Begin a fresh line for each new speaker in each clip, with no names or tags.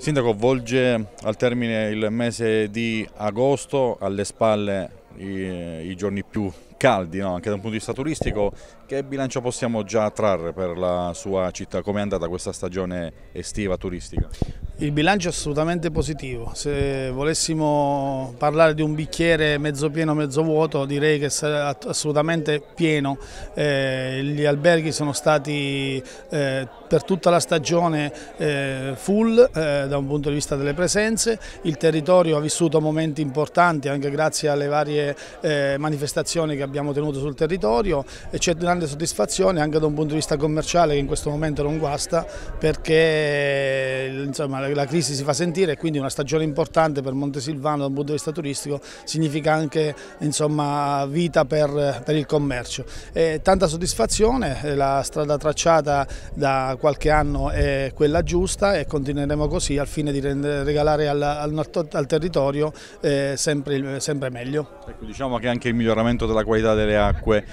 Sindaco volge al termine il mese di agosto, alle spalle i, i giorni più caldi, no? anche da un punto di vista turistico, che bilancio possiamo già trarre per la sua città? Come è andata questa stagione estiva turistica?
Il bilancio è assolutamente positivo, se volessimo parlare di un bicchiere mezzo pieno mezzo vuoto direi che è assolutamente pieno, eh, gli alberghi sono stati eh, per tutta la stagione eh, full eh, da un punto di vista delle presenze, il territorio ha vissuto momenti importanti anche grazie alle varie eh, manifestazioni che abbiamo tenuto sul territorio e c'è grande soddisfazione anche da un punto di vista commerciale che in questo momento non guasta perché eh, insomma, la crisi si fa sentire e quindi una stagione importante per Montesilvano dal punto di vista turistico significa anche insomma, vita per, per il commercio. E tanta soddisfazione, eh, la strada tracciata da qualche anno è quella giusta e continueremo così al fine di regalare al, al, al territorio eh, sempre, sempre, meglio.
Ecco, diciamo che anche il miglioramento della qualità delle acque,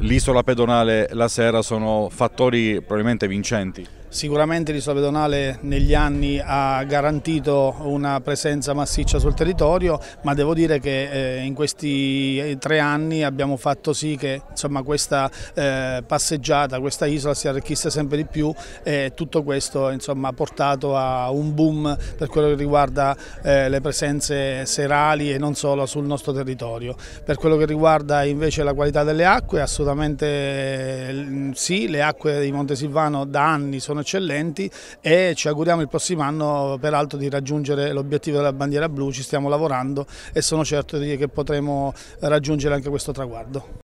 l'isola pedonale la sera sono fattori probabilmente vincenti.
Sicuramente l'isola pedonale negli anni ha garantito una presenza massiccia sul territorio, ma devo dire che eh, in questi eh, tre anni abbiamo fatto sì che insomma, questa eh, passeggiata, questa isola si arricchisse sempre di più e tutto questo insomma, ha portato a un boom per quello che riguarda le presenze serali e non solo sul nostro territorio. Per quello che riguarda invece la qualità delle acque, assolutamente sì, le acque di Montesilvano da anni sono eccellenti e ci auguriamo il prossimo anno peraltro di raggiungere l'obiettivo della bandiera blu, ci stiamo lavorando e sono certo che potremo raggiungere anche questo traguardo.